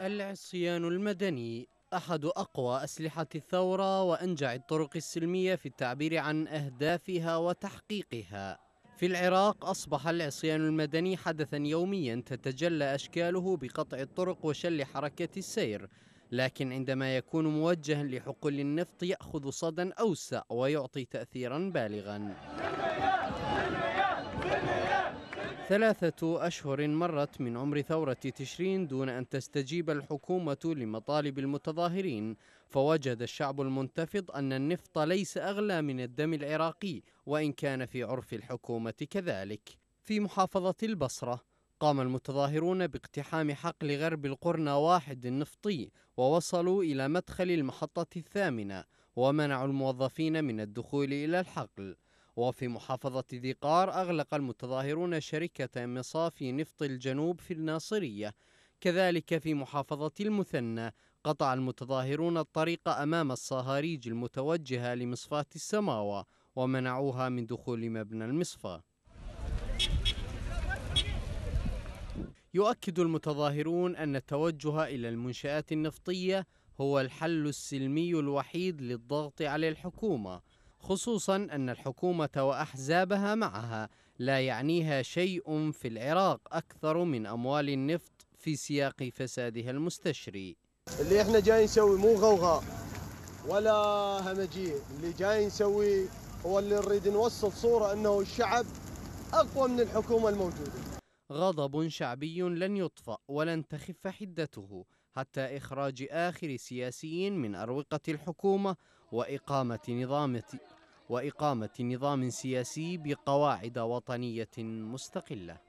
العصيان المدني أحد أقوى أسلحة الثورة وأنجع الطرق السلمية في التعبير عن أهدافها وتحقيقها في العراق أصبح العصيان المدني حدثا يوميا تتجلى أشكاله بقطع الطرق وشل حركة السير لكن عندما يكون موجها لحقول النفط يأخذ صدى أوسع ويعطي تأثيرا بالغا ثلاثة أشهر مرت من عمر ثورة تشرين دون أن تستجيب الحكومة لمطالب المتظاهرين فوجد الشعب المنتفض أن النفط ليس أغلى من الدم العراقي وإن كان في عرف الحكومة كذلك في محافظة البصرة قام المتظاهرون باقتحام حقل غرب القرنة واحد النفطي ووصلوا إلى مدخل المحطة الثامنة ومنعوا الموظفين من الدخول إلى الحقل وفي محافظة ذي قار أغلق المتظاهرون شركة مصافي نفط الجنوب في الناصرية كذلك في محافظة المثنى قطع المتظاهرون الطريق أمام الصهاريج المتوجهة لمصفاة السماوة ومنعوها من دخول مبنى المصفى يؤكد المتظاهرون أن التوجه إلى المنشآت النفطية هو الحل السلمي الوحيد للضغط على الحكومة خصوصا أن الحكومة وأحزابها معها لا يعنيها شيء في العراق أكثر من أموال النفط في سياق فسادها المستشري اللي احنا جاي نسوي مو غوغاء ولا همجية اللي جاي نسوي هو اللي نريد نوصل صورة أنه الشعب أقوى من الحكومة الموجودة غضب شعبي لن يطفأ ولن تخف حدته حتى إخراج آخر سياسي من أروقة الحكومة وإقامة نظام وإقامة نظام سياسي بقواعد وطنية مستقلة